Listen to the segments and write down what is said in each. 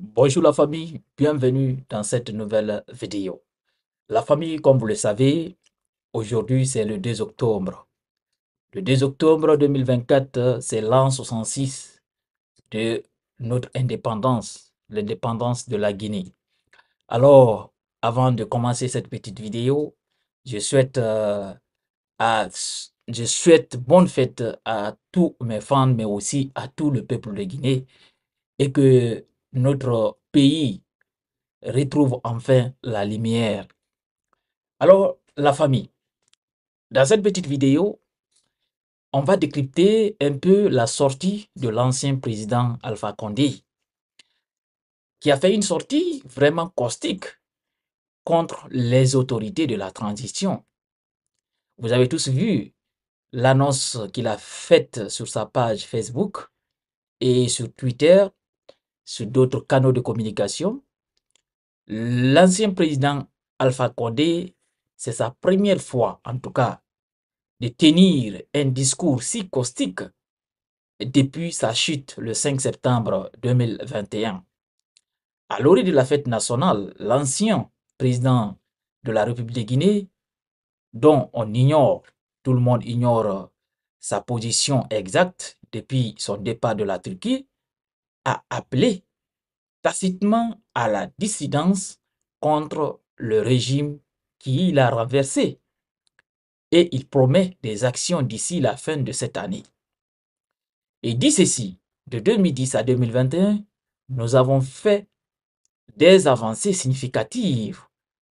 Bonjour la famille, bienvenue dans cette nouvelle vidéo. La famille, comme vous le savez, aujourd'hui c'est le 2 octobre. Le 2 octobre 2024, c'est l'an 66 de notre indépendance, l'indépendance de la Guinée. Alors, avant de commencer cette petite vidéo, je souhaite, euh, à, je souhaite bonne fête à tous mes fans, mais aussi à tout le peuple de Guinée et que notre pays retrouve enfin la lumière. Alors, la famille. Dans cette petite vidéo, on va décrypter un peu la sortie de l'ancien président Alpha Condé, qui a fait une sortie vraiment caustique contre les autorités de la transition. Vous avez tous vu l'annonce qu'il a faite sur sa page Facebook et sur Twitter sur d'autres canaux de communication. L'ancien président Alpha Condé, c'est sa première fois, en tout cas, de tenir un discours si caustique depuis sa chute le 5 septembre 2021. À l'orée de la fête nationale, l'ancien président de la République de Guinée, dont on ignore, tout le monde ignore sa position exacte depuis son départ de la Turquie, a appelé tacitement à la dissidence contre le régime qu'il a renversé et il promet des actions d'ici la fin de cette année. Et dit ceci, de 2010 à 2021, nous avons fait des avancées significatives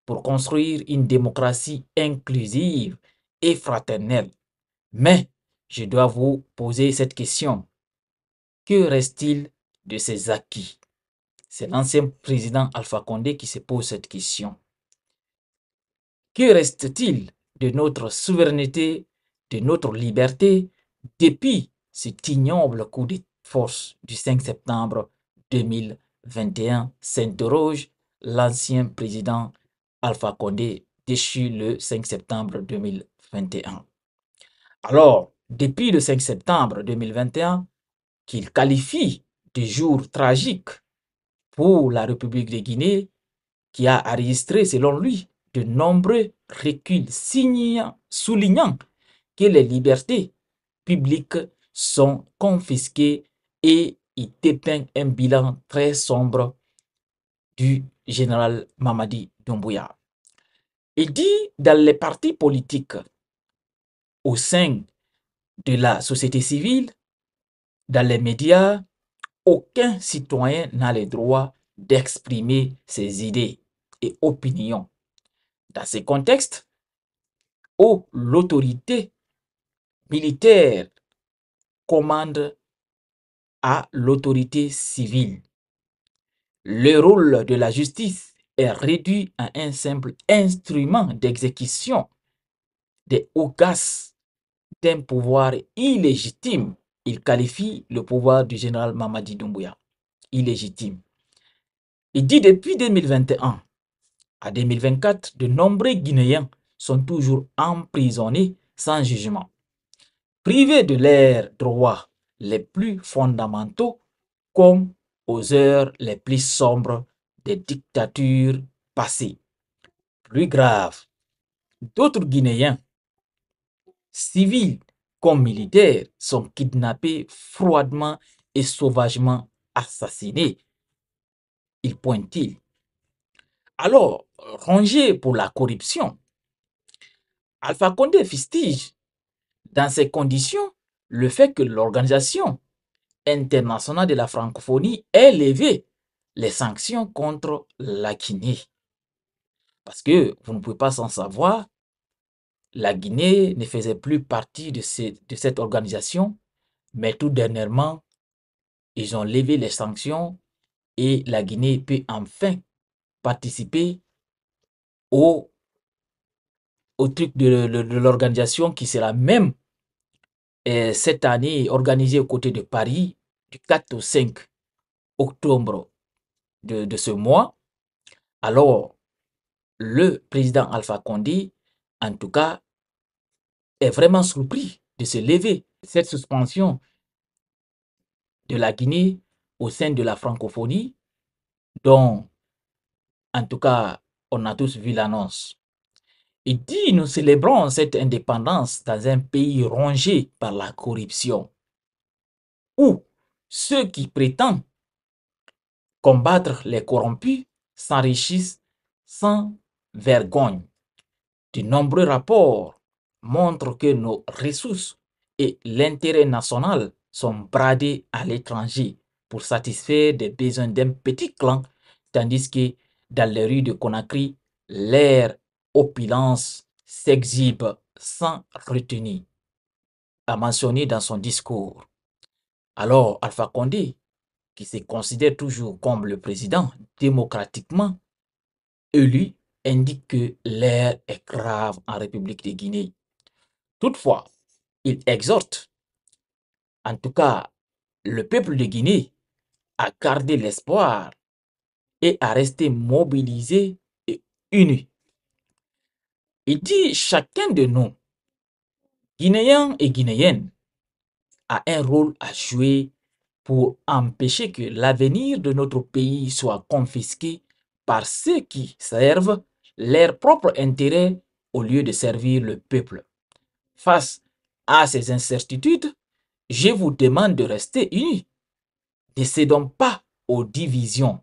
pour construire une démocratie inclusive et fraternelle. Mais je dois vous poser cette question. Que reste-t-il de ses acquis. C'est l'ancien président Alpha Condé qui se pose cette question. Que reste-t-il de notre souveraineté, de notre liberté, depuis cet ignoble coup de force du 5 septembre 2021 s'interroge l'ancien président Alpha Condé déchu le 5 septembre 2021. Alors, depuis le 5 septembre 2021, qu'il qualifie des jours tragiques pour la République de Guinée qui a enregistré, selon lui, de nombreux reculs signant, soulignant que les libertés publiques sont confisquées et il dépeint un bilan très sombre du général Mamadi Doumbouya. Il dit dans les partis politiques, au sein de la société civile, dans les médias, aucun citoyen n'a le droit d'exprimer ses idées et opinions. Dans ce contexte où l'autorité militaire commande à l'autorité civile, le rôle de la justice est réduit à un simple instrument d'exécution des hauts d'un pouvoir illégitime il qualifie le pouvoir du général Mamadi Doumbouya illégitime. Il dit depuis 2021 à 2024, de nombreux Guinéens sont toujours emprisonnés sans jugement, privés de leurs droits les plus fondamentaux comme aux heures les plus sombres des dictatures passées. Plus grave, d'autres Guinéens civils militaires sont kidnappés froidement et sauvagement assassinés. Il pointe il Alors, ranger pour la corruption, Alpha Condé fistige dans ces conditions le fait que l'organisation internationale de la francophonie ait levé les sanctions contre la Guinée. Parce que vous ne pouvez pas s'en savoir la Guinée ne faisait plus partie de, cette organisation, mais tout dernièrement, ils ont levé les sanctions et la Guinée peut enfin participer au, truc de, l'organisation qui sera même euh, cette année organisée aux côtés de Paris du 4 au 5 octobre de ce mois. Alors, le président Alpha Condé en tout cas, est vraiment surpris de se lever. Cette suspension de la Guinée au sein de la francophonie, dont, en tout cas, on a tous vu l'annonce. Il dit, nous célébrons cette indépendance dans un pays rongé par la corruption, où ceux qui prétendent combattre les corrompus s'enrichissent sans vergogne. De nombreux rapports montrent que nos ressources et l'intérêt national sont bradés à l'étranger pour satisfaire des besoins d'un petit clan, tandis que dans les rues de Conakry, l'air opulence s'exhibe sans retenir. a mentionné dans son discours. Alors, Alpha Condé, qui se considère toujours comme le président démocratiquement élu, indique que l'air est grave en République de Guinée. Toutefois, il exhorte, en tout cas le peuple de Guinée, à garder l'espoir et à rester mobilisé et uni. Il dit chacun de nous, Guinéens et Guinéennes, a un rôle à jouer pour empêcher que l'avenir de notre pays soit confisqué par ceux qui servent leur propre intérêt au lieu de servir le peuple. Face à ces incertitudes, je vous demande de rester unis. Ne cédons pas aux divisions.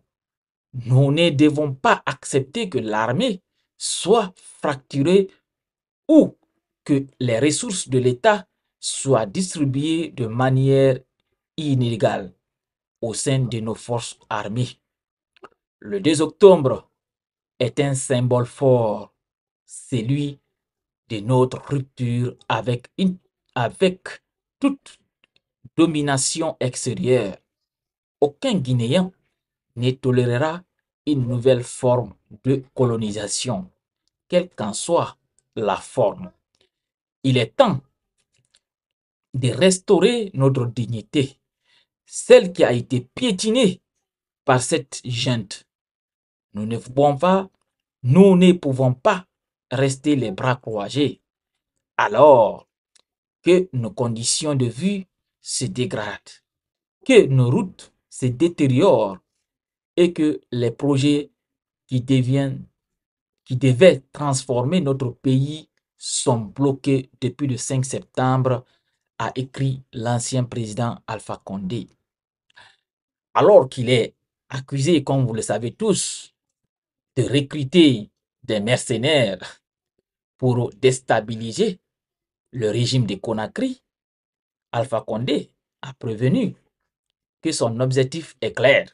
Nous ne devons pas accepter que l'armée soit fracturée ou que les ressources de l'État soient distribuées de manière inégale au sein de nos forces armées. Le 2 octobre est un symbole fort, celui de notre rupture avec, avec toute domination extérieure. Aucun Guinéen ne tolérera une nouvelle forme de colonisation, quelle qu'en soit la forme. Il est temps de restaurer notre dignité, celle qui a été piétinée par cette gente nous ne pouvons pas, nous ne pouvons pas rester les bras croisés alors que nos conditions de vue se dégradent, que nos routes se détériorent et que les projets qui deviennent, qui devaient transformer notre pays sont bloqués depuis le 5 septembre, a écrit l'ancien président Alpha Condé. Alors qu'il est accusé, comme vous le savez tous, de recruter des mercenaires pour déstabiliser le régime de Conakry, Alpha Condé a prévenu que son objectif est clair.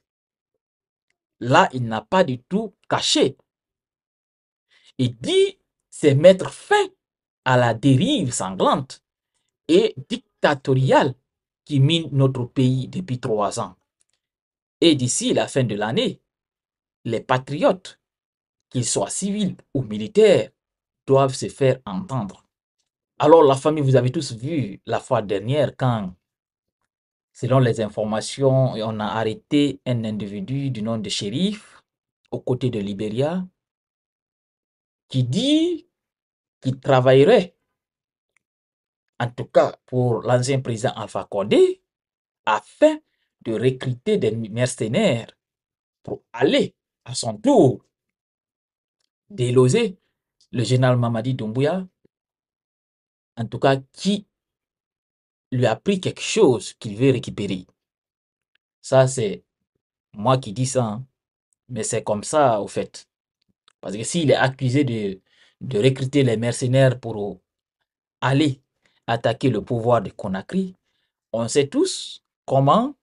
Là, il n'a pas du tout caché. Il dit c'est mettre fin à la dérive sanglante et dictatoriale qui mine notre pays depuis trois ans. Et d'ici la fin de l'année, les patriotes qu'ils soient civils ou militaires, doivent se faire entendre. Alors la famille, vous avez tous vu la fois dernière quand, selon les informations, on a arrêté un individu du nom de shérif aux côtés de Libéria qui dit qu'il travaillerait, en tout cas pour l'ancien président Alpha Condé, afin de recruter des mercenaires pour aller à son tour déloser le général Mamadi Doumbouya, en tout cas qui lui a pris quelque chose qu'il veut récupérer. Ça, c'est moi qui dis ça, hein. mais c'est comme ça au fait. Parce que s'il est accusé de, de recruter les mercenaires pour aller attaquer le pouvoir de Conakry, on sait tous comment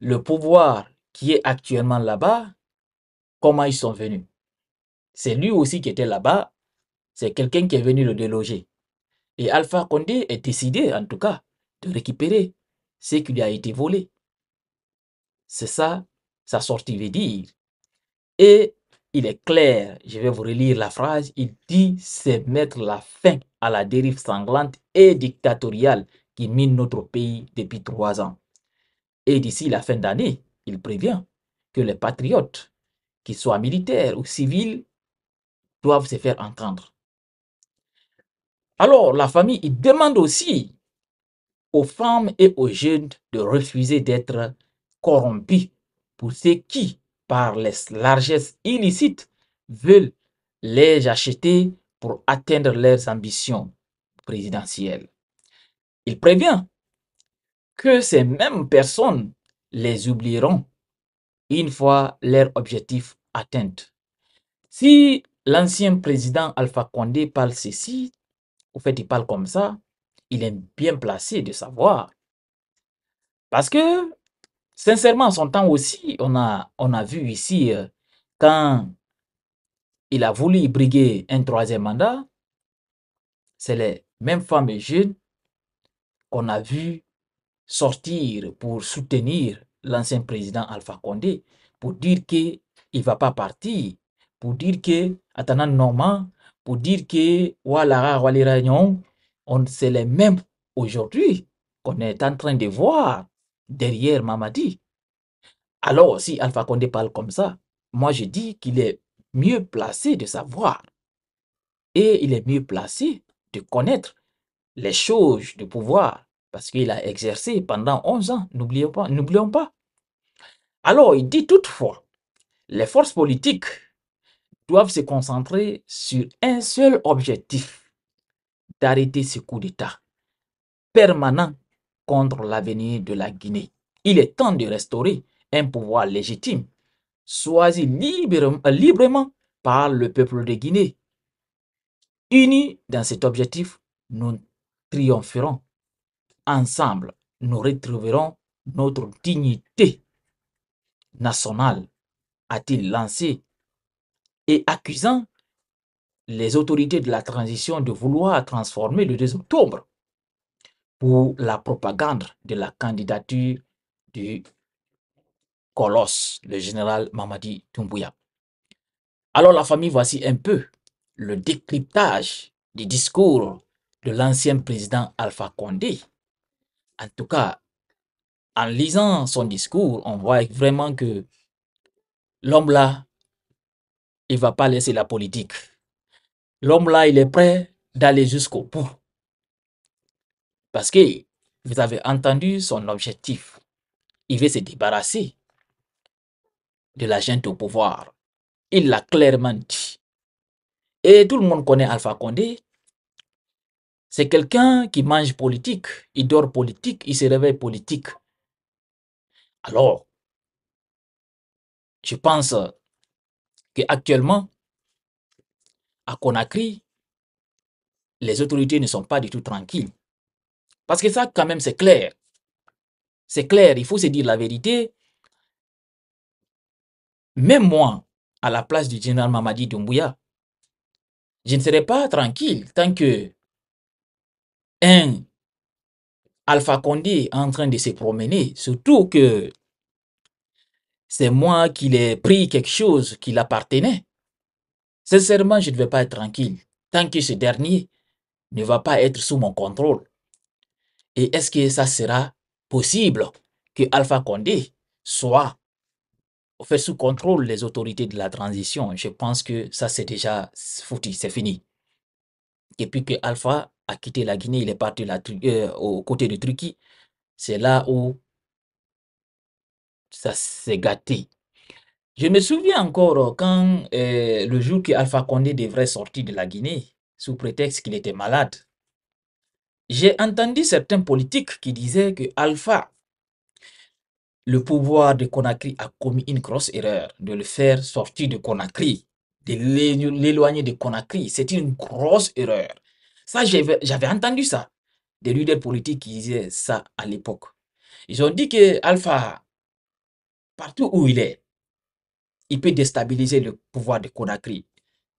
le pouvoir qui est actuellement là-bas, comment ils sont venus. C'est lui aussi qui était là-bas. C'est quelqu'un qui est venu le déloger. Et Alpha Condé est décidé, en tout cas, de récupérer ce qui lui a été volé. C'est ça, sa sortie veut dire. Et il est clair, je vais vous relire la phrase, il dit c'est mettre la fin à la dérive sanglante et dictatoriale qui mine notre pays depuis trois ans. Et d'ici la fin d'année, il prévient que les patriotes, qu'ils soient militaires ou civils, doivent se faire entendre. Alors, la famille il demande aussi aux femmes et aux jeunes de refuser d'être corrompus pour ceux qui, par les largesses illicites, veulent les acheter pour atteindre leurs ambitions présidentielles. Il prévient que ces mêmes personnes les oublieront une fois leur objectif atteint. Si L'ancien président Alpha Condé parle ceci, au fait il parle comme ça, il est bien placé de savoir. Parce que, sincèrement, son temps aussi, on a, on a vu ici, euh, quand il a voulu briguer un troisième mandat, c'est les mêmes femmes et jeunes qu'on a vu sortir pour soutenir l'ancien président Alpha Condé, pour dire qu'il ne va pas partir pour dire que attendant normand pour dire que Walara voilà, on c'est les mêmes aujourd'hui qu'on est en train de voir derrière Mamadi. Alors si Alpha Condé parle comme ça, moi je dis qu'il est mieux placé de savoir et il est mieux placé de connaître les choses du pouvoir parce qu'il a exercé pendant 11 ans, n'oublions pas, n'oublions pas. Alors il dit toutefois, les forces politiques doivent se concentrer sur un seul objectif, d'arrêter ce coup d'État permanent contre l'avenir de la Guinée. Il est temps de restaurer un pouvoir légitime, choisi euh, librement, par le peuple de Guinée. Unis dans cet objectif, nous triompherons. Ensemble, nous retrouverons notre dignité nationale, a-t-il lancé et accusant les autorités de la transition de vouloir transformer le 2 octobre pour la propagande de la candidature du colosse, le général Mamadi Doumbouya. Alors la famille, voici un peu le décryptage du discours de l'ancien président Alpha Condé. En tout cas, en lisant son discours, on voit vraiment que l'homme-là il va pas laisser la politique. L'homme-là, il est prêt d'aller jusqu'au bout. Parce que vous avez entendu son objectif. Il veut se débarrasser de la gente au pouvoir. Il l'a clairement dit. Et tout le monde connaît Alpha Condé. C'est quelqu'un qui mange politique, il dort politique, il se réveille politique. Alors, je pense que actuellement, à Conakry, les autorités ne sont pas du tout tranquilles. Parce que ça, quand même, c'est clair. C'est clair, il faut se dire la vérité. Même moi, à la place du général Mamadi Doumbouya, je ne serais pas tranquille tant que un Alpha Condé est en train de se promener, surtout que c'est moi qui l'ai pris quelque chose qui l'appartenait. Sincèrement, je ne vais pas être tranquille tant que ce dernier ne va pas être sous mon contrôle. Et est-ce que ça sera possible que Alpha Condé soit fait sous contrôle des autorités de la transition Je pense que ça, c'est déjà foutu, c'est fini. et puis que Alpha a quitté la Guinée, il est parti euh, aux côtés de Turquie. C'est là où ça s'est gâté. Je me souviens encore euh, quand euh, le jour que Alpha Condé devrait sortir de la Guinée, sous prétexte qu'il était malade, j'ai entendu certains politiques qui disaient que Alpha, le pouvoir de Conakry a commis une grosse erreur de le faire sortir de Conakry, de l'éloigner de Conakry. C'est une grosse erreur. Ça, j'avais entendu ça. Des leaders politiques qui disaient ça à l'époque. Ils ont dit que Alpha partout où il est, il peut déstabiliser le pouvoir de Conakry.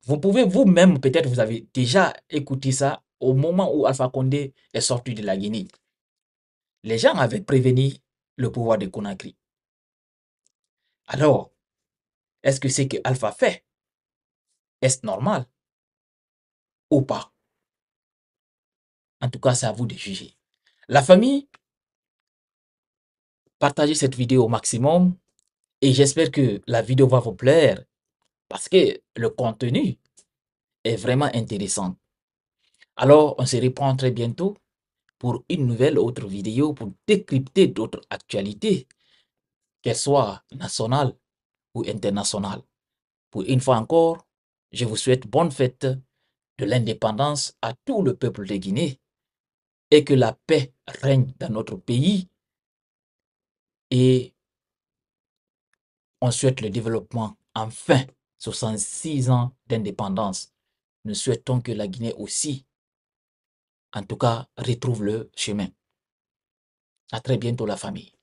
Vous pouvez vous-même, peut-être vous avez déjà écouté ça au moment où Alpha Condé est sorti de la Guinée. Les gens avaient prévenu le pouvoir de Conakry. Alors, est-ce que c'est que Alpha fait Est-ce normal ou pas En tout cas, c'est à vous de juger. La famille, partagez cette vidéo au maximum. Et j'espère que la vidéo va vous plaire parce que le contenu est vraiment intéressant. Alors, on se reprend très bientôt pour une nouvelle autre vidéo pour décrypter d'autres actualités, qu'elles soient nationales ou internationales. Pour une fois encore, je vous souhaite bonne fête de l'indépendance à tout le peuple de Guinée et que la paix règne dans notre pays et on souhaite le développement. Enfin, 66 ans d'indépendance. Nous souhaitons que la Guinée aussi, en tout cas, retrouve le chemin. À très bientôt, la famille.